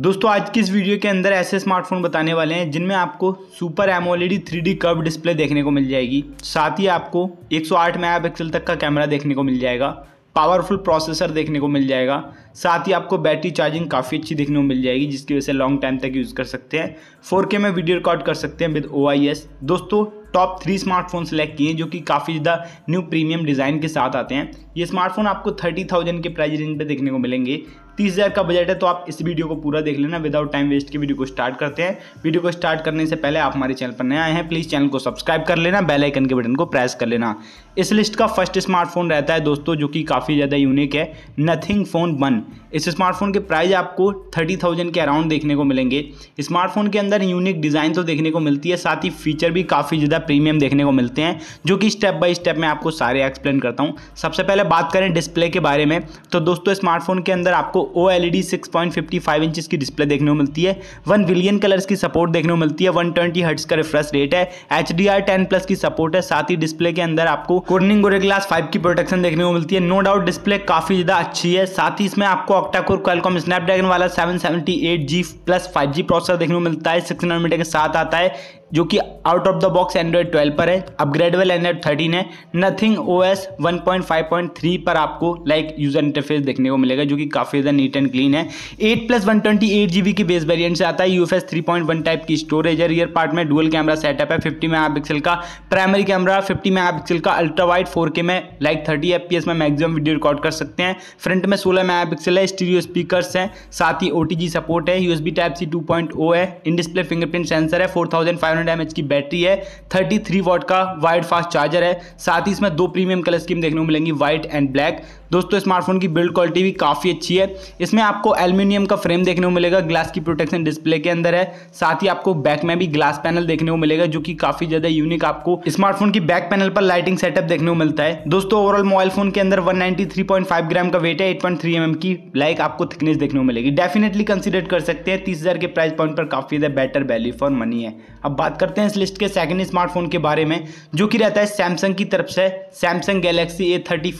दोस्तों आज की इस वीडियो के अंदर ऐसे स्मार्टफोन बताने वाले हैं जिनमें आपको super AMOLED three D curve display देखने को मिल जाएगी साथ ही आपको 108 मेगापिक्सल तक का कैमरा देखने को मिल जाएगा पावरफुल प्रोसेसर देखने को मिल जाएगा साथ ही आपको बैटरी चार्जिंग काफ़ी अच्छी देखने को मिल जाएगी जिसकी वजह से लॉन्ग टाइम तक यूज़ कर सकते हैं फोर में वीडियो रिकॉर्ड कर सकते हैं विद ओ दोस्तों टॉप थ्री स्मार्टफोन सेलेक्ट किए जो कि काफ़ी ज़्यादा न्यू प्रीमियम डिज़ाइन के साथ आते हैं ये स्मार्टफोन आपको थर्टी थाउजेंड के प्राइस रेंज पे देखने को मिलेंगे तीस हज़ार का बजट है तो आप इस वीडियो को पूरा देख लेना विदाउट टाइम वेस्ट के वीडियो को स्टार्ट करते हैं वीडियो को स्टार्ट करने से पहले आप हमारे चैनल पर नए आए हैं प्लीज़ चैनल को सब्सक्राइब कर लेना बेल आइकन के बटन को प्रेस कर लेना इस लिस्ट का फर्स्ट स्मार्टफोन रहता है दोस्तों जो कि काफ़ी ज़्यादा यूनिक है नथिंग फ़ोन वन इस स्मार्टफोन के प्राइस आपको थर्टी थाउजेंड के अराउंड देखने को मिलेंगे स्मार्टफोन के अंदर यूनिक डिज़ाइन तो देखने को मिलती है साथ ही फीचर भी काफ़ी ज़्यादा प्रीमियम देखने को मिलते हैं जो कि स्टेप बाय स्टेप मैं आपको सारे एक्सप्लेन करता हूँ सबसे पहले बात करें डिस्प्ले के बारे में तो दोस्तों स्मार्टफोन के अंदर आपको O L E D six point fifty five inches की डिस्प्ले देखने को मिलती है वन बिलियन कलर्स की सपोर्ट देखने को मिलती है वन ट्वेंटी हर्ट्स का रिफ्रेश रेट है H D R ten plus की सपोर्ट है साथ ही डिस्प्ले के अंदर आपको कोर्निंग गोरे ग्लास फाइव की प्रोटेक्शन देखने को मिलती है नो डाउट डिस्प्ले काफी ज्यादा अच्छी है साथ ही इसमें आपको ऑक्टाकोर कॉलकॉम स्नैपड्रैगन वाला seven seventy eight G plus five G processor देखने को मिलता है सिक्स नोमीटर के साथ आता है जो कि out of the box Android 12 पर है अपग्रेडेबल एंड्रॉयड 13 है नथिंग ओ एस पर आपको लाइक यूजर इंटरफेस देखने को मिलेगा जो कि काफ़ी ज़्यादा नीट एंड क्लीन है eight plus one twenty eight G B की बेस वेरियंट से आता है U F S three point one type की स्टोरेज है रियर पार्ट में डुअल कैमरा सेटअप है फिफ्टी मेगा पिक्सल का primary camera fifty megapixel का अल्ट्रा वाइड फोर के में like thirty F P S में मैक्सिमम वीडियो रिकॉर्ड कर सकते हैं फ्रंट में सोलह मेगा पिक्सल है स्टीरियो स्पीकर हैं साथ ही ओ टी जी सपोर्ट है U S B type C two point O है इन डिस्प्ले फिंगरप्रिंट सेंसर है फोर थाउजेंड फाइव हंड्रेड की बैटरी है थर्टी थ्री का वाइड फास्ट चार्जर है साथ ही इसमें दो प्रीमियम कलर स्कीम देखने को मिलेंगी व्हाइट एंड ब्लैक दोस्तों स्मार्टफोन की बिल्ड क्वालिटी भी काफ़ी अच्छी है इसमें आपको एल्यूमिनियम का फ्रेम देखने को मिलेगा ग्लास की प्रोटेक्शन डिस्प्ले के अंदर है साथ ही आपको बैक में भी ग्लास पैनल देखने को मिलेगा जो कि काफ़ी ज़्यादा यूनिक आपको स्मार्टफोन की बैक पैनल पर लाइटिंग सेटअप देखने को मिलता है दोस्तों ओवरऑल मोबाइल फोन के अंदर वन ग्राम का वेट है एट पॉइंट की लाइक आपको थिकनेस देखने को मिलेगी डेफिनेटली कंसिडर कर सकते हैं तीस के प्राइस पॉइंट पर काफ़ी ज़्यादा बेटर वैल्यू फॉर मनी है अब बात करते हैं इस लिस्ट के सेकेंड स्मार्टफोन के बारे में जो कि रहता है सैमसंग की तरफ से सैमसंग गैलेक्सी ए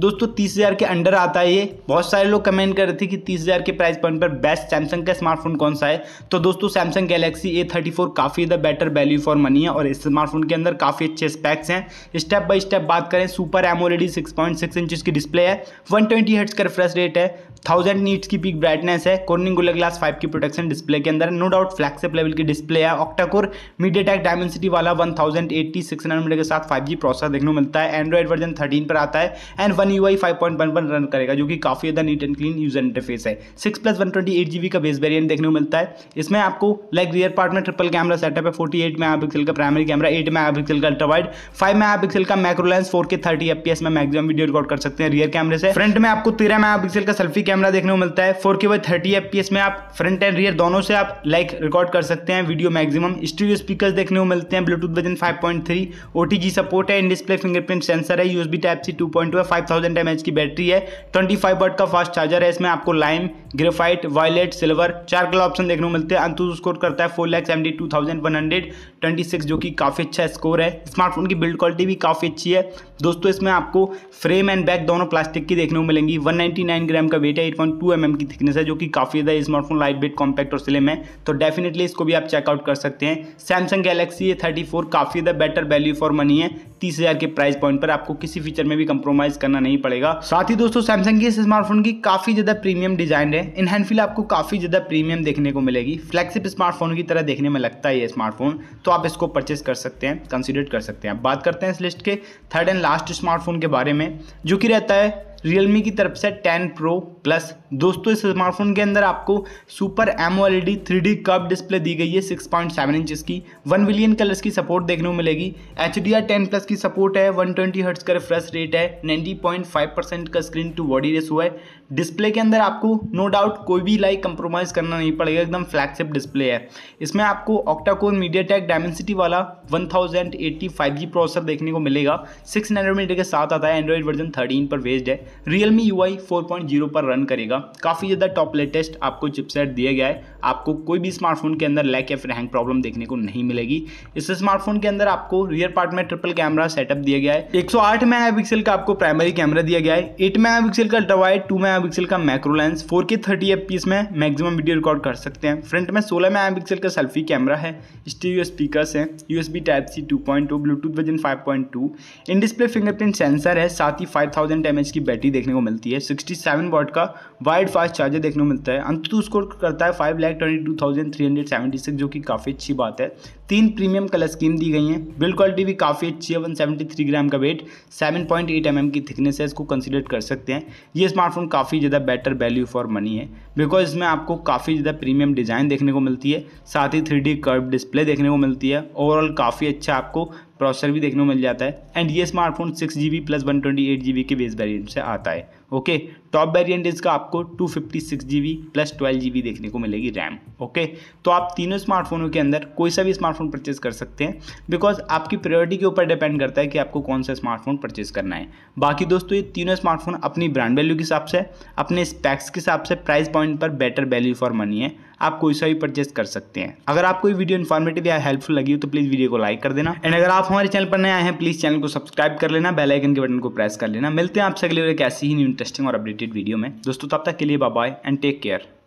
दोस्तों तीस हज़ार के अंडर आता है ये बहुत सारे लोग कमेंट कर रहे थे कि तीस हज़ार के प्राइस पॉइंट पर बेस्ट सैमसंग का स्मार्टफोन कौन सा है तो दोस्तों Samsung Galaxy A thirty four काफ़ी the better value for money है और इस स्मार्टफोन के अंदर काफ़ी अच्छे स्पैक्स हैं स्टेप बाई स्टेप बात करें super AMOLED six point six inch की डिस्प्ले है वन ट्वेंटी हर्ट्स का रिफ्रेश रेट है थाउजेंड नीट्स की पीक ब्राइटनेस है कोर्निंग गुला ग्लास फाइव की प्रोटेक्शन डिस्प्ले के अंदर नो डाउट फ्लैक्सिप लेवल की डिस्प्ले है ऑक्टाकोर मीडिया टैक डायमेंसिटी वाला वन थाउजेंड एट्टी सिक्स के साथ फाइव जी प्रोसेसर देखने को मिलता है एंड्रॉइड वर्जन थर्टीन पर आता है एंड वन यू आई फाइव 5.11 रन करेगा जो कि काफ़ी ज़्यादा neat and clean user interface है six plus one twenty eight का बेस वेरियंट देखने को मिलता है इसमें आपको लाइक रियर पार्ट में ट्रिपल कैमरा सेटअप है फोर्टी एट मेगा पिक्सल का primary camera eight megapixel का अल्ट्रावाइड फाइव मेगा पिक्सल का macro lens four K thirty F P S में मैक्सिमम वीडियो रिकॉर्ड कर सकते हैं रियर कैमरे से फ्रंट में आपको तेरह मेगा पिक्सल का सेल्फी कैमरा देखने को मिलता है four K by thirty F P S में आप फ्रंट एंड रियर दोनों से आप लाइक रिकॉर्ड कर सकते हैं वीडियो मैक्सिमम स्टूडियो स्पीकर देखने को मिलते हैं Bluetooth version five point three OTG support है इन डिस्प्ले फिंगरप्रिंट सेंसर है USB type C two point two है फाइव थाउजेंड एमएच की बैटरी है ट्वेंटी फाइव का फास्ट चार्जर है इसमें आपको लाइम ग्रेफाइट वायलेट सिल्वर चार कलर ऑप्शन देखने को मिलते हैं अंतुष स्कोर करता है फोर लैक्स एम two thousand one hundred twenty जो कि काफ़ी अच्छा स्कोर है स्मार्टफोन की बिल्ड क्वालिटी भी काफ़ी अच्छी है दोस्तों इसमें आपको फ्रेम एंड बैक दोनों प्लास्टिक की देखने को मिलेंगी वन ग्राम का वेट है एट पॉइंट की थिकनेस है जो कि काफ़ी ज़्यादा स्मार्टफोन लाइट वेट कॉम्पैक्ट और स्लिम है तो डेफिनेटली इसको भी आप चेकआउट कर सकते हैं Samsung Galaxy A thirty four काफ़ी ज़्यादा बेटर वैल्यू फॉर मनी है तीस हज़ार के प्राइस पॉइंट पर आपको किसी फीचर में भी कंप्रोमाइज़ करना नहीं पड़ेगा मिलेगा साथ ही दोस्तों सैमसंग की इस स्मार्टफोन की काफी ज्यादा प्रीमियम डिजाइन है इन हैंडफिल आपको काफी ज्यादा प्रीमियम देखने को मिलेगी फ्लैगशिप स्मार्टफोन की तरह देखने में लगता है ये स्मार्टफोन तो आप इसको परचेस कर सकते हैं कंसिडर कर सकते हैं बात करते हैं इस लिस्ट के थर्ड एंड लास्ट स्मार्टफोन के बारे में जो कि रहता है Realme की तरफ से 10 प्रो प्लस दोस्तों इस स्मार्टफोन के अंदर आपको super AMOLED three D curve display दी गई है 6.7 इंच की वन विलियन कलर्स की सपोर्ट देखने को मिलेगी H D R ten plus की सपोर्ट है 120 ट्वेंटी हर्ट्स का रिफ्रेश रेट है 90.5 परसेंट का स्क्रीन टू बॉडी रेस हुआ है डिस्प्ले के अंदर आपको नो no डाउट कोई भी लाइक कंप्रोमाइज़ करना नहीं पड़ेगा एकदम फ्लैगशिप डिस्प्ले है इसमें आपको ऑक्टाकोर मीडिया टेक डायमेंसिटी वाला one thousand eighty five G processor देखने को मिलेगा सिक्स नैनोमीटर के साथ आता है एंड्रॉइड वर्जन थर्टीन पर बेस्ड है रियल मी यू आई पर रन करेगा काफ़ी ज़्यादा टॉप लेटेस्ट आपको चिपसेट दिया गया है आपको कोई भी स्मार्टफोन के अंदर लैक या फिर हैंग प्रॉब्लम देखने को नहीं मिलेगी इस स्मार्टफोन के अंदर आपको रियर पार्ट में ट्रिपल कैमरा सेटअप दिया गया है एक सौ मेगापिक्सल का आपको प्राइमरी कैमरा दिया गया है एट मेगापिक्सल का अल्ट्रावाइड टू मेगापिक्सल का macro lens four K thirty F P S में मैक्सिमम वीडियो रिकॉर्ड कर सकते हैं फ्रंट में सोलह मेगापिक्सल का सेल्फी कैमरा है स्टीरियो स्पीकर्स हैं B type C two Bluetooth version two in display fingerprint sensor है साथ ही 5000 एमएच की बैटरी बैटरी देखने को मिलती है सिक्सटी सेवन वॉट का वाइड फास्ट चार्जर देखने को मिलता है अंत स्कोर करता है five lakh twenty two thousand three hundred seventy six जो कि काफ़ी अच्छी बात है तीन प्रीमियम कलर स्कीम दी गई हैं बिल्ड क्वालिटी भी काफ़ी अच्छी है वन सेवेंटी थ्री ग्राम का weight seven point eight M M की थिकनेस है इसको कंसिडर कर सकते हैं ये स्मार्टफोन काफ़ी ज़्यादा बेटर वैल्यू फॉर मनी है बिकॉज इसमें आपको काफ़ी ज़्यादा प्रीमियम डिज़ाइन देखने को मिलती है साथ ही थ्री डी कर्व डिस्प्ले देखने को मिलती है ओवरऑल काफ़ी अच्छा आपको प्रोसेसर भी देखने को मिल जाता है एंड ये smartphone six G B plus one twenty eight G B के बेस वेरियंट से आता है ओके टॉप वेरिएंट इसका आपको two fifty six G B plus twelve G B देखने को मिलेगी रैम ओके तो आप तीनों स्मार्टफोनों के अंदर कोई सा भी स्मार्टफोन परचेज कर सकते हैं बिकॉज आपकी प्रायोरिटी के ऊपर डिपेंड करता है कि आपको कौन सा स्मार्टफोन परचेज करना है बाकी दोस्तों ये तीनों स्मार्टफोन अपनी ब्रांड वैल्यू के हिसाब से अपने स्पैक्स के हिसाब से प्राइस पॉइंट पर बेटर वैल्यू फॉर मनी है आप कोई सा भी परचेस कर सकते हैं अगर आपको ये वीडियो इन्फॉर्मेटिव या हेल्पफुल लगी हो तो प्लीज़ वीडियो को लाइक कर देना एंड अगर आप हमारे चैनल पर नए आए हैं प्लीज़ चैनल को सब्सक्राइब कर लेना बेलाइकन के बटन को प्रेस कर लेना मिलते हैं आपसे अगले एक ऐसी ही न्यू इंटरेस्टिंग और अपडेटेड वीडियो में दोस्तों तब तक के लिए बाय एंड टेक केयर